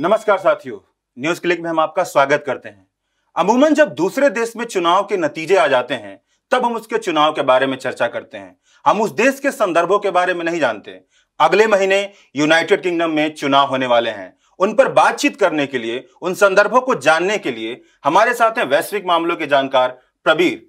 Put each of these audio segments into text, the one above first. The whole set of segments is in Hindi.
नमस्कार साथियों न्यूज क्लिक में हम आपका स्वागत करते हैं अमूमन जब दूसरे देश में चुनाव के नतीजे आ जाते हैं तब हम उसके चुनाव के बारे में चर्चा करते हैं हम उस देश के संदर्भों के बारे में नहीं जानते अगले महीने यूनाइटेड किंगडम में चुनाव होने वाले हैं उन पर बातचीत करने के लिए उन संदर्भों को जानने के लिए हमारे साथ हैं वैश्विक मामलों के जानकार प्रबीर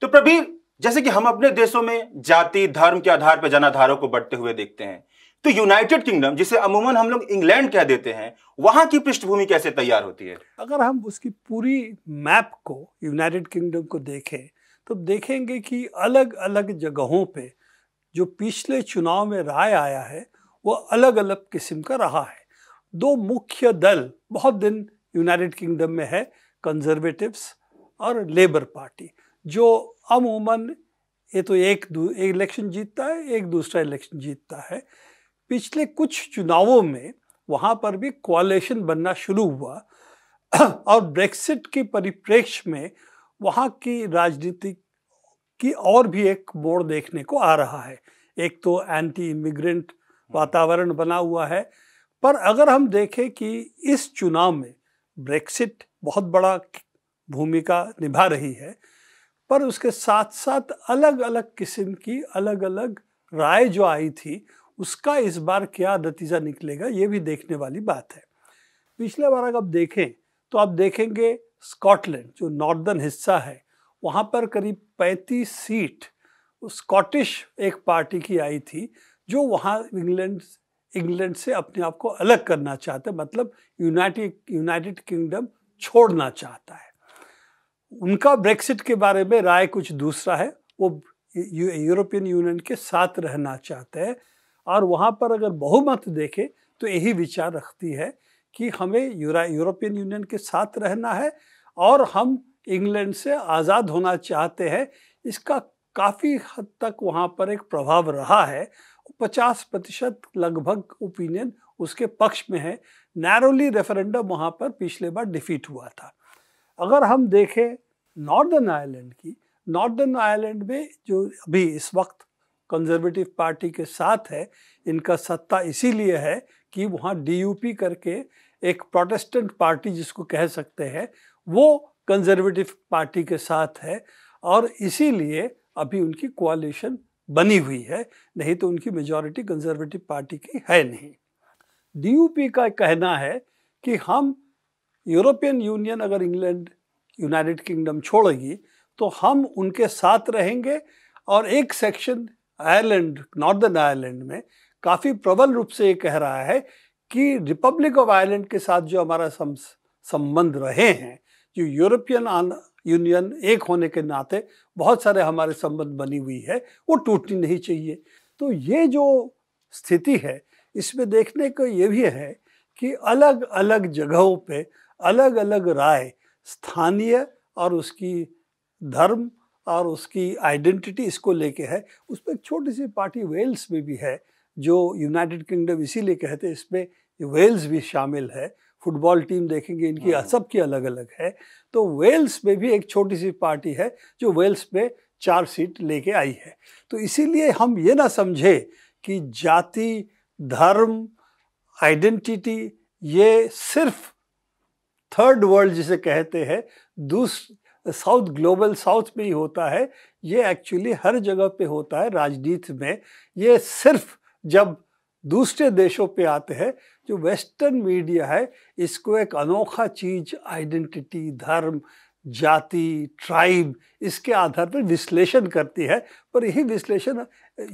तो प्रबीर जैसे कि हम अपने देशों में जाति धर्म के आधार पर जनाधारों को बढ़ते हुए देखते हैं तो यूनाइटेड किंगडम जिसे अमूमन हम लोग इंग्लैंड कह देते हैं वहां की पृष्ठभूमि कैसे तैयार होती है अगर हम उसकी पूरी मैप को यूनाइटेड किंगडम को देखें तो देखेंगे कि अलग अलग जगहों पे जो पिछले चुनाव में राय आया है वो अलग अलग किस्म का रहा है दो मुख्य दल बहुत दिन यूनाइटेड किंगडम में है कंजर्वेटिव्स और लेबर पार्टी जो अमूमन ये तो एक इलेक्शन जीतता है एक दूसरा इलेक्शन जीतता है पिछले कुछ चुनावों में वहाँ पर भी क्वालेशन बनना शुरू हुआ और ब्रेक्सिट के परिप्रेक्ष्य में वहाँ की राजनीति की और भी एक मोड़ देखने को आ रहा है एक तो एंटी इमिग्रेंट वातावरण बना हुआ है पर अगर हम देखें कि इस चुनाव में ब्रेक्सिट बहुत बड़ा भूमिका निभा रही है पर उसके साथ साथ अलग अलग किस्म की अलग अलग राय जो आई थी उसका इस बार क्या नतीजा निकलेगा ये भी देखने वाली बात है पिछले बार अगर आप देखें तो आप देखेंगे स्कॉटलैंड जो नॉर्दर्न हिस्सा है वहाँ पर करीब 35 सीट स्कॉटिश एक पार्टी की आई थी जो वहाँ इंग्लैंड इंग्लैंड से अपने आप को अलग करना चाहते हैं मतलब यूनाइटेड यूनाइटेड किंगडम छोड़ना चाहता है उनका ब्रेक्सिट के बारे में राय कुछ दूसरा है वो यूरोपियन यूनियन के साथ रहना चाहते हैं और वहाँ पर अगर बहुमत देखे तो यही विचार रखती है कि हमें यूरा यूरोपियन यूनियन के साथ रहना है और हम इंग्लैंड से आज़ाद होना चाहते हैं इसका काफ़ी हद तक वहाँ पर एक प्रभाव रहा है पचास प्रतिशत लगभग ओपिनियन उसके पक्ष में है नैरोली रेफरेंडम वहाँ पर पिछले बार डिफीट हुआ था अगर हम देखें नॉर्दर्न आयरलैंड की नॉर्दर्न आयरलैंड में जो अभी इस वक्त कंजर्वेटिव पार्टी के साथ है इनका सत्ता इसीलिए है कि वहाँ डी करके एक प्रोटेस्टेंट पार्टी जिसको कह सकते हैं वो कंजर्वेटिव पार्टी के साथ है और इसीलिए अभी उनकी क्वालिशन बनी हुई है नहीं तो उनकी मेजॉरिटी कंजर्वेटिव पार्टी की है नहीं डी का कहना है कि हम यूरोपियन यूनियन अगर इंग्लैंड यूनाइटेड किंगडम छोड़ेगी तो हम उनके साथ रहेंगे और एक सेक्शन आयरलैंड नॉर्दर्न आयरलैंड में काफ़ी प्रबल रूप से ये कह रहा है कि रिपब्लिक ऑफ आयरलैंड के साथ जो हमारा संबंध रहे हैं जो यूरोपियन यूनियन एक होने के नाते बहुत सारे हमारे संबंध बनी हुई है वो टूटनी नहीं चाहिए तो ये जो स्थिति है इसमें देखने को ये भी है कि अलग अलग जगहों पे अलग अलग राय स्थानीय और उसकी धर्म और उसकी आइडेंटिटी इसको लेके है उसमें एक छोटी सी पार्टी वेल्स में भी है जो यूनाइटेड किंगडम इसीलिए कहते हैं इसमें वेल्स भी शामिल है फुटबॉल टीम देखेंगे इनकी हाँ। सब की अलग अलग है तो वेल्स में भी एक छोटी सी पार्टी है जो वेल्स में चार सीट लेके आई है तो इसीलिए हम ये ना समझे कि जाति धर्म आइडेंटिटी ये सिर्फ थर्ड वर्ल्ड जिसे कहते हैं दूस साउथ ग्लोबल साउथ में ही होता है ये एक्चुअली हर जगह पे होता है राजनीति में ये सिर्फ जब दूसरे देशों पे आते हैं जो वेस्टर्न मीडिया है इसको एक अनोखा चीज आइडेंटिटी धर्म जाति ट्राइब इसके आधार पर विश्लेषण करती है पर यही विश्लेषण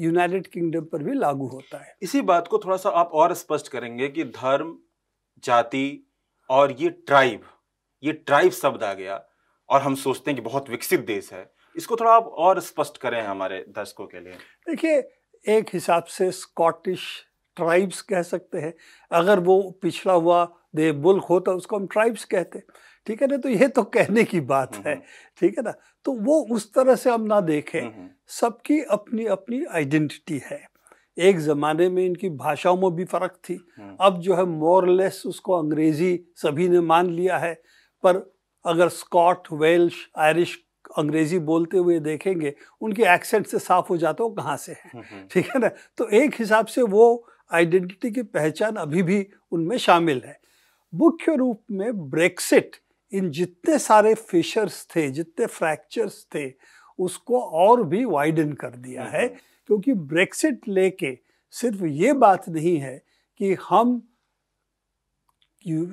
यूनाइटेड किंगडम पर भी लागू होता है इसी बात को थोड़ा सा आप और स्पष्ट करेंगे कि धर्म जाति और ये ट्राइब ये ट्राइब शब्द आ गया और हम सोचते हैं कि बहुत विकसित देश है इसको थोड़ा आप और स्पष्ट करें हमारे दर्शकों के लिए देखिए एक हिसाब से स्कॉटिश ट्राइब्स कह सकते हैं अगर वो पिछड़ा हुआ दे मुल्क हो तो उसको हम ट्राइब्स कहते ठीक है ना तो ये तो कहने की बात है हम्म, हम्म। ठीक है ना तो वो उस तरह से हम ना देखें हम्म, सबकी अपनी अपनी आइडेंटिटी है एक ज़माने में इनकी भाषाओं में भी फ़र्क थी अब जो है मोरलेस उसको अंग्रेज़ी सभी ने मान लिया है पर अगर स्कॉट वेल्श आयरिश अंग्रेजी बोलते हुए देखेंगे उनके एक्सेंट से साफ हो जाता है वो कहाँ से है हम्म, हम्म। ठीक है ना तो एक हिसाब से वो आइडेंटिटी की पहचान अभी भी उनमें शामिल है मुख्य रूप में ब्रेक्सिट इन जितने सारे फिशर्स थे जितने फ्रैक्चर्स थे उसको और भी वाइडन कर दिया हम्म, है क्योंकि ब्रेक्सिट लेके सिर्फ ये बात नहीं है कि हम यू,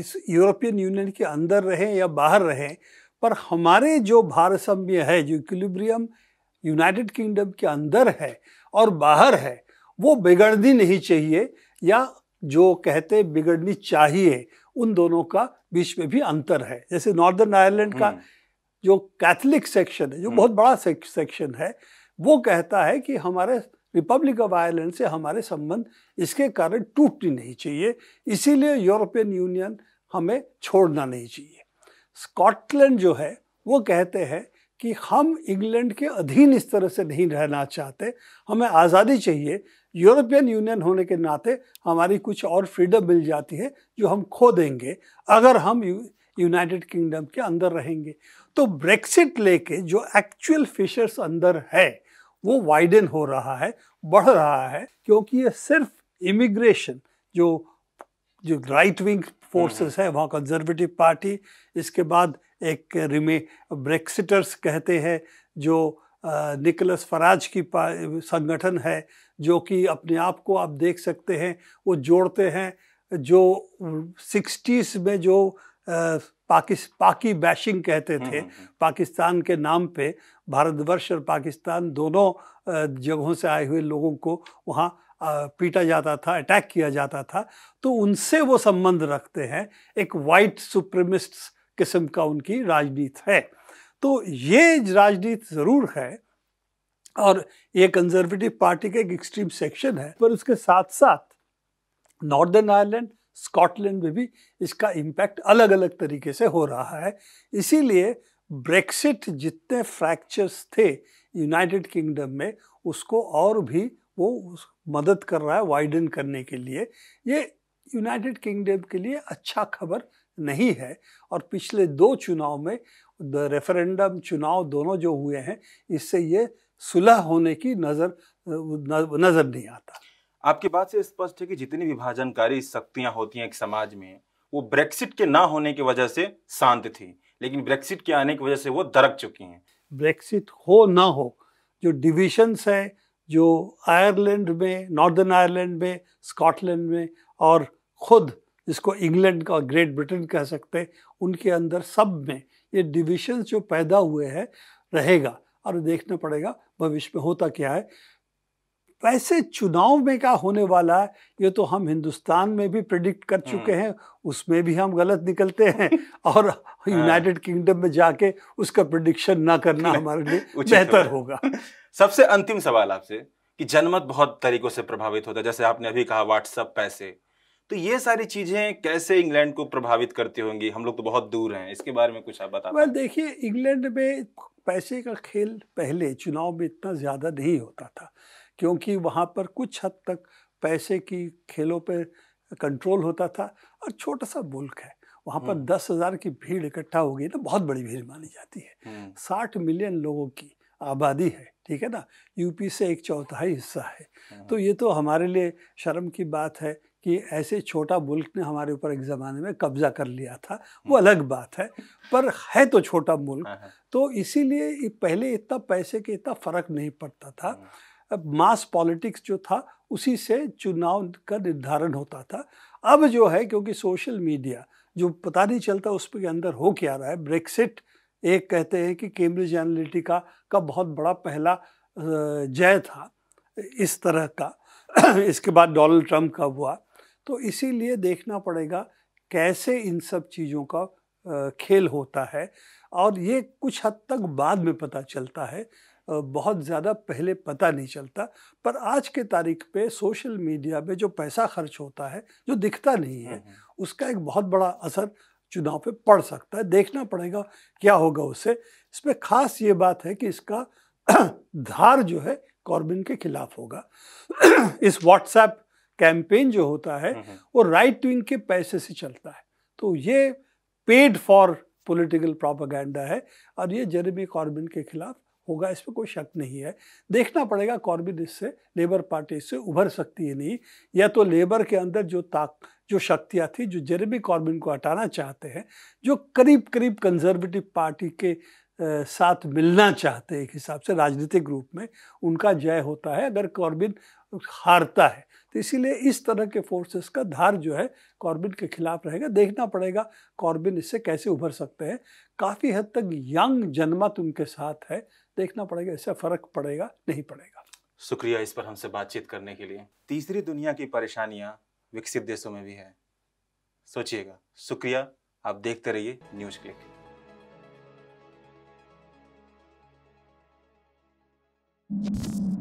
इस यूरोपियन यूनियन के अंदर रहें या बाहर रहें पर हमारे जो भारसम्य है जो इक्लिब्रियम यूनाइटेड किंगडम के अंदर है और बाहर है वो बिगड़नी नहीं चाहिए या जो कहते बिगड़नी चाहिए उन दोनों का बीच में भी अंतर है जैसे नॉर्दर्न आयरलैंड का हम्म। जो कैथलिक सेक्शन है जो हम्म। बहुत बड़ा सेक्शन है वो कहता है कि हमारे रिपब्लिक ऑफ आयरलैंड से हमारे संबंध इसके कारण टूटनी नहीं चाहिए इसीलिए यूरोपियन यूनियन हमें छोड़ना नहीं चाहिए स्कॉटलैंड जो है वो कहते हैं कि हम इंग्लैंड के अधीन इस तरह से नहीं रहना चाहते हमें आज़ादी चाहिए यूरोपियन यूनियन होने के नाते हमारी कुछ और फ्रीडम मिल जाती है जो हम खो देंगे अगर हम यूनाइटेड किंगडम के अंदर रहेंगे तो ब्रेक्सिट लेके जो एक्चुअल फिशर्स अंदर है वो वाइडन हो रहा है बढ़ रहा है क्योंकि ये सिर्फ इमिग्रेशन जो जो राइट विंग फोर्सेस है वहाँ कंजर्वेटिव पार्टी इसके बाद एक रिमे ब्रेक्सिटर्स कहते हैं जो निकलस फराज की संगठन है जो कि अपने आप को आप देख सकते हैं वो जोड़ते हैं जो सिक्सटीज़ में जो पाकिस् पाकी बैशिंग कहते हम्म, थे हम्म, हम्म। पाकिस्तान के नाम पे भारतवर्ष और पाकिस्तान दोनों जगहों से आए हुए लोगों को वहाँ पीटा जाता था अटैक किया जाता था तो उनसे वो संबंध रखते हैं एक वाइट सुप्रीमिस्ट किस्म का उनकी राजनीति है तो ये राजनीति ज़रूर है और ये कंजर्वेटिव पार्टी का एक एक्सट्रीम सेक्शन है पर उसके साथ साथ नॉर्दर्न आयरलैंड स्कॉटलैंड में भी इसका इम्पैक्ट अलग अलग तरीके से हो रहा है इसीलिए ब्रेक्सिट जितने फ्रैक्चर्स थे यूनाइटेड किंगडम में उसको और भी वो मदद कर रहा है वाइडन करने के लिए ये यूनाइटेड किंगडम के लिए अच्छा खबर नहीं है और पिछले दो चुनाव में द रेफरेंडम चुनाव दोनों जो हुए हैं इससे ये सुलह होने की नज़र नज़र नहीं आता आपकी बात से स्पष्ट है कि जितनी विभाजनकारी शक्तियां होती हैं एक समाज में वो ब्रेक्सिट के ना होने की वजह से शांत थी लेकिन ब्रेक्सिट के आने की वजह से वो दरक चुकी हैं ब्रेक्सिट हो ना हो जो डिविशंस है जो आयरलैंड में नॉर्दर्न आयरलैंड में स्कॉटलैंड में और खुद जिसको इंग्लैंड का ग्रेट ब्रिटेन कह सकते हैं उनके अंदर सब में ये डिविशंस जो पैदा हुए हैं रहेगा और देखना पड़ेगा भविष्य में होता क्या है वैसे तो चुनाव में क्या होने वाला है ये तो हम हिंदुस्तान में भी प्रिडिक्ट कर हाँ। चुके हैं उसमें भी हम गलत निकलते हैं और यूनाइटेड हाँ। किंगडम में जाके उसका प्रिडिक्शन ना करना हमारे लिए बेहतर होगा सबसे अंतिम सवाल आपसे कि जनमत बहुत तरीकों से प्रभावित होता है जैसे आपने अभी कहा व्हाट्सअप पैसे तो ये सारी चीजें कैसे इंग्लैंड को प्रभावित करती होंगी हम लोग तो बहुत दूर हैं इसके बारे में कुछ आप बता well, देखिए इंग्लैंड में पैसे का खेल पहले चुनाव में इतना ज़्यादा नहीं होता था क्योंकि वहाँ पर कुछ हद तक पैसे की खेलों पर कंट्रोल होता था और छोटा सा मुल्क है वहाँ पर हम्म। दस हज़ार की भीड़ इकट्ठा हो गई ना बहुत बड़ी भीड़ मानी जाती है हम्म। साठ मिलियन लोगों की आबादी है ठीक है ना यूपी से एक चौथाई हिस्सा है हाँ। तो ये तो हमारे लिए शर्म की बात है कि ऐसे छोटा मुल्क ने हमारे ऊपर एक ज़माने में कब्ज़ा कर लिया था वो हम्म। अलग बात है पर है तो छोटा मुल्क हाँ, हाँ। तो इसीलिए पहले इतना पैसे के इतना फ़र्क नहीं पड़ता था मास पॉलिटिक्स जो था उसी से चुनाव का निर्धारण होता था अब जो है क्योंकि सोशल मीडिया जो पता नहीं चलता उस पर अंदर हो क्या रहा है ब्रेक्सिट एक कहते हैं कि कैम्ब्रिज एनालिटिका का बहुत बड़ा पहला जय था इस तरह का इसके बाद डोनाल्ड ट्रंप का हुआ तो इसीलिए देखना पड़ेगा कैसे इन सब चीज़ों का खेल होता है और ये कुछ हद तक बाद में पता चलता है बहुत ज़्यादा पहले पता नहीं चलता पर आज के तारीख पे सोशल मीडिया पे जो पैसा खर्च होता है जो दिखता नहीं है हम्म, हम्म। उसका एक बहुत बड़ा असर चुनाव पे पड़ सकता है देखना पड़ेगा क्या होगा उससे इसमें खास ये बात है कि इसका धार जो है कॉर्बिन के खिलाफ होगा इस व्हाट्सएप कैंपेन जो होता है हम्म, वो राइट विंग के पैसे से चलता है तो ये पेड फॉर पॉलिटिकल प्रोपागैंडा है और ये जेरेमी कॉर्बिन के खिलाफ होगा इस पर कोई शक नहीं है देखना पड़ेगा कॉर्बिन इससे लेबर पार्टी इससे उभर सकती है नहीं या तो लेबर के अंदर जो ताक जो शक्तियाँ थी जो जेरेबी कॉर्बिन को हटाना चाहते हैं जो करीब करीब कंजर्वेटिव पार्टी के साथ मिलना चाहते हैं एक हिसाब से राजनीतिक रूप में उनका जय होता है अगर कॉर्बिन हारता है तो इसीलिए इस तरह के फोर्सेस का धार जो है कॉर्बिन के खिलाफ रहेगा देखना पड़ेगा कॉर्बिन इससे कैसे उभर सकते हैं काफ़ी हद तक यंग जनमत उनके साथ है देखना पड़ेगा इससे फ़र्क पड़ेगा नहीं पड़ेगा शुक्रिया इस पर हमसे बातचीत करने के लिए तीसरी दुनिया की परेशानियां विकसित देशों में भी है सोचिएगा शुक्रिया आप देखते रहिए न्यूज क्लिक Thank you.